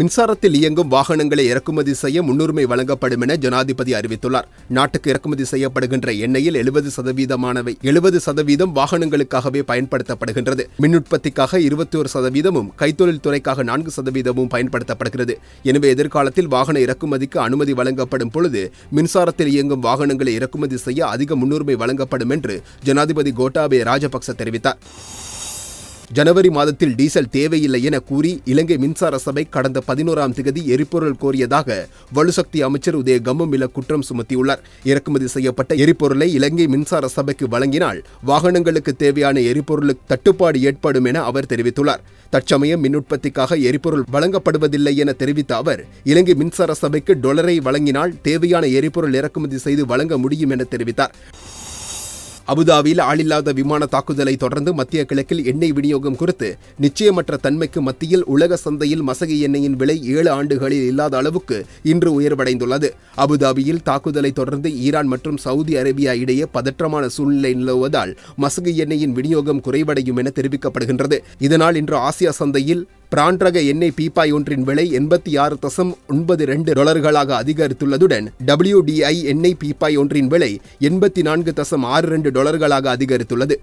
மின்சாரத்தில் இயங்கும் வாகனங்களை இறக்குமதி செய்ய முன்னுரிமை வழங்கப்படும் என ஜனாதிபதி அறிவித்துள்ளார் நாட்டுக்கு இறக்குமதி செய்யப்படுகின்ற எண்ணெயில் எழுபது சதவீதமானவை எழுபது சதவீதம் வாகனங்களுக்காகவே பயன்படுத்தப்படுகின்றது மின் உற்பத்திக்காக இருபத்தி ஒரு சதவீதமும் கைத்தொழில் துறைக்காக நான்கு சதவீதமும் பயன்படுத்தப்படுகிறது எனவே எதிர்காலத்தில் வாகன இறக்குமதிக்கு அனுமதி வழங்கப்படும் பொழுது மின்சாரத்தில் இயங்கும் வாகனங்களை இறக்குமதி செய்ய அதிக முன்னுரிமை வழங்கப்படும் என்று ஜனாதிபதி கோட்டாபே ராஜபக்ச தெரிவித்தார் ஜனவரி மாதத்தில் டீசல் தேவையில்லை என கூறி இலங்கை மின்சார சபை கடந்த பதினோராம் திகதி எரிபொருள் கோரியதாக வலுசக்தி அமைச்சர் உதய கம்பமில குற்றம் சுமத்தியுள்ளார் இறக்குமதி செய்யப்பட்ட எரிபொருளை இலங்கை மின்சார சபைக்கு வழங்கினால் வாகனங்களுக்கு தேவையான எரிபொருளுக்கு தட்டுப்பாடு ஏற்படும் என அவர் தெரிவித்துள்ளார் தற்சமயம் மின் உற்பத்திக்காக எரிபொருள் வழங்கப்படுவதில்லை என தெரிவித்த அவர் இலங்கை மின்சார சபைக்கு டொலரை வழங்கினால் தேவையான எரிபொருள் இறக்குமதி செய்து வழங்க முடியும் என தெரிவித்தார் அபுதாபியில் ஆளில்லாத விமான தாக்குதலை தொடர்ந்து மத்திய கிழக்கில் எண்ணெய் விநியோகம் குறித்து நிச்சயமற்ற தன்மைக்கு மத்தியில் உலக சந்தையில் மசகு எண்ணெயின் விலை ஏழு ஆண்டுகளில் இல்லாத அளவுக்கு இன்று உயர்வடைந்துள்ளது அபுதாபியில் தாக்குதலை தொடர்ந்து ஈரான் மற்றும் சவுதி அரேபியா இடையே பதற்றமான சூழ்நிலை நிலவுவதால் மசகு எண்ணெயின் விநியோகம் குறைவடையும் என தெரிவிக்கப்படுகின்றது இதனால் இன்று ஆசியா சந்தையில் பிரான்ரக எண்ணெய் பீப்பாய் ஒன்றின் விலை எண்பத்தி ஆறு தசம் ஒன்பது ரெண்டு டாலர்களாக அதிகரித்துள்ளதுடன் டபிள்யூடிஐ எண்ணெய் பீப்பாய் ஒன்றின் விலை எண்பத்தி நான்கு தசம் ஆறு ரெண்டு டாலர்களாக அதிகரித்துள்ளது